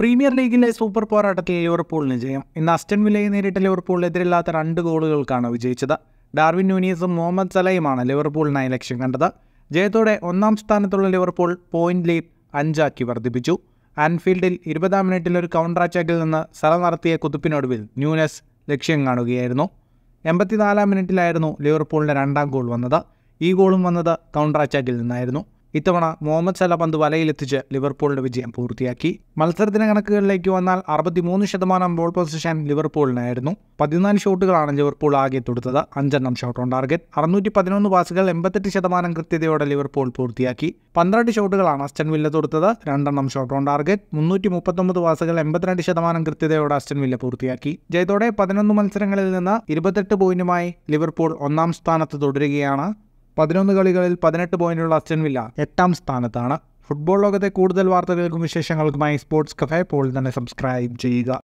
premier ലീഗിലെ super പോരാട്ടത്തിൽ ലിവർപൂളിന് ജയം ഇന്ന് അസ്റ്റൻ വില്ലയെ നേരിട്ട ലിവർപൂളിനെതിരില്ലാത്ത രണ്ട് ഗോളുകൾക്കാണ് വിജയിച്ചത് ഡാർവിൻ നൂനീസും മുഹമ്മദ് സലയുമാണ് ലിവർപൂളിനായി ലക്ഷ്യം കണ്ടത് ജയത്തോടെ ഒന്നാം സ്ഥാനത്തുള്ള ലിവർപൂൾ പോയിന്റ് ലീഡ് അഞ്ചാക്കി വർദ്ധിപ്പിച്ചു ആൻഫീൽഡിൽ ഇരുപതാം മിനിറ്റിൽ ഒരു കൗണ്ടർ അറ്റാക്കിൽ നിന്ന് സല നടത്തിയ കുതിപ്പിനൊടുവിൽ ന്യൂനസ് ലക്ഷ്യം കാണുകയായിരുന്നു എൺപത്തിനാലാം മിനിറ്റിലായിരുന്നു ലിവർപൂളിൻ്റെ രണ്ടാം ഗോൾ വന്നത് ഈ ഗോളും വന്നത് കൗണ്ടർ അറ്റാക്കിൽ നിന്നായിരുന്നു ഇത്തവണ മുഹമ്മദ് സല പന്ത് വലയിലെത്തിച്ച് ലിവർപൂളിന്റെ വിജയം പൂർത്തിയാക്കി മത്സരത്തിന്റെ കണക്കുകളിലേക്ക് വന്നാൽ അറുപത്തിമൂന്ന് ശതമാനം ബോൾ പൊസിഷൻ ലിവർപൂളിനായിരുന്നു പതിനാല് ഷോട്ടുകളാണ് ലിവർപൂൾ ആകെ തൊടുത്തത് അഞ്ചെണ്ണം ഷോട്ട് ഓൺ ടാർഗറ്റ് അറുന്നൂറ്റി പതിനൊന്ന് പാസുകൾ എൺപത്തെട്ട് ശതമാനം കൃത്യതയോടെ ലിവർപൂൾ പൂർത്തിയാക്കി പന്ത്രണ്ട് ഷോട്ടുകളാണ് അസ്റ്റൻ വില്ല തൊടുത്തത് രണ്ടെണ്ണം ഷോട്ട് ഓൺ ടാർഗറ്റ് മുന്നൂറ്റി മുപ്പത്തൊമ്പത് പാസുകൾ എൺപത്തിരണ്ട് ശതമാനം കൃത്യതയോടെ അസ്റ്റൻ വില്ല പൂർത്തിയാക്കി ജയത്തോടെ പതിനൊന്ന് മത്സരങ്ങളിൽ നിന്ന് ഇരുപത്തെട്ട് പോയിന്റുമായി ലിവർപൂൾ ഒന്നാം സ്ഥാനത്ത് തുടരുകയാണ് പതിനൊന്ന് കളികളിൽ പതിനെട്ട് പോയിന്റുള്ള അസ്റ്റൻ വില്ല എട്ടാം സ്ഥാനത്താണ് ഫുട്ബോൾ ലോകത്തെ കൂടുതൽ വാർത്തകൾക്കും വിശേഷങ്ങൾക്കുമായി സ്പോർട്സ് കഫേ പോൾ തന്നെ സബ്സ്ക്രൈബ് ചെയ്യുക